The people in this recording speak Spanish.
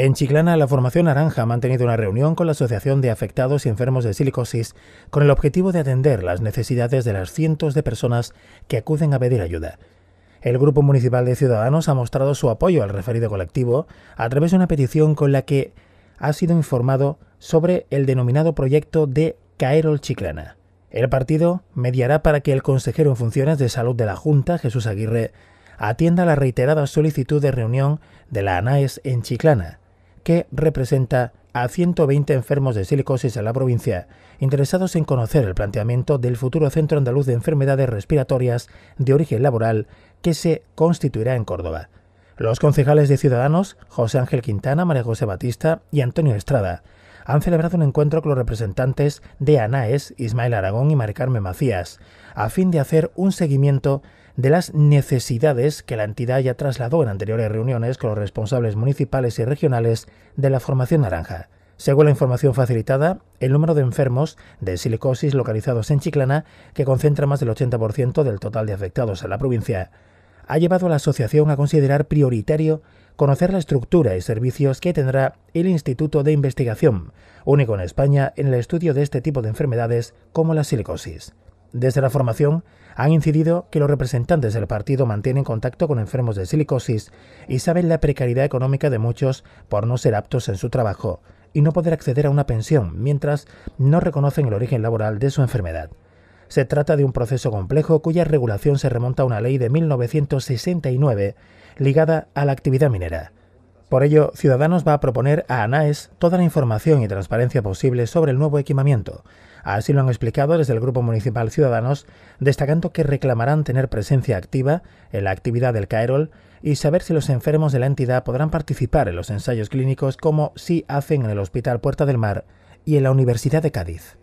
En Chiclana, la Formación Naranja ha mantenido una reunión con la Asociación de Afectados y Enfermos de Silicosis con el objetivo de atender las necesidades de las cientos de personas que acuden a pedir ayuda. El Grupo Municipal de Ciudadanos ha mostrado su apoyo al referido colectivo a través de una petición con la que ha sido informado sobre el denominado proyecto de Caerol Chiclana. El partido mediará para que el consejero en funciones de salud de la Junta, Jesús Aguirre, atienda la reiterada solicitud de reunión de la ANAES en Chiclana que representa a 120 enfermos de silicosis en la provincia, interesados en conocer el planteamiento del futuro Centro Andaluz de Enfermedades Respiratorias de Origen Laboral que se constituirá en Córdoba. Los concejales de Ciudadanos, José Ángel Quintana, María José Batista y Antonio Estrada, han celebrado un encuentro con los representantes de ANAES, Ismael Aragón y Maricarme Macías, a fin de hacer un seguimiento de las necesidades que la entidad ya trasladó en anteriores reuniones con los responsables municipales y regionales de la Formación Naranja. Según la información facilitada, el número de enfermos de silicosis localizados en Chiclana, que concentra más del 80% del total de afectados en la provincia, ha llevado a la asociación a considerar prioritario conocer la estructura y servicios que tendrá el Instituto de Investigación, único en España en el estudio de este tipo de enfermedades como la silicosis. Desde la formación han incidido que los representantes del partido mantienen contacto con enfermos de silicosis y saben la precariedad económica de muchos por no ser aptos en su trabajo y no poder acceder a una pensión mientras no reconocen el origen laboral de su enfermedad. Se trata de un proceso complejo cuya regulación se remonta a una ley de 1969 ligada a la actividad minera. Por ello, Ciudadanos va a proponer a ANAES toda la información y transparencia posible sobre el nuevo equipamiento. Así lo han explicado desde el Grupo Municipal Ciudadanos, destacando que reclamarán tener presencia activa en la actividad del Caerol y saber si los enfermos de la entidad podrán participar en los ensayos clínicos como sí hacen en el Hospital Puerta del Mar y en la Universidad de Cádiz.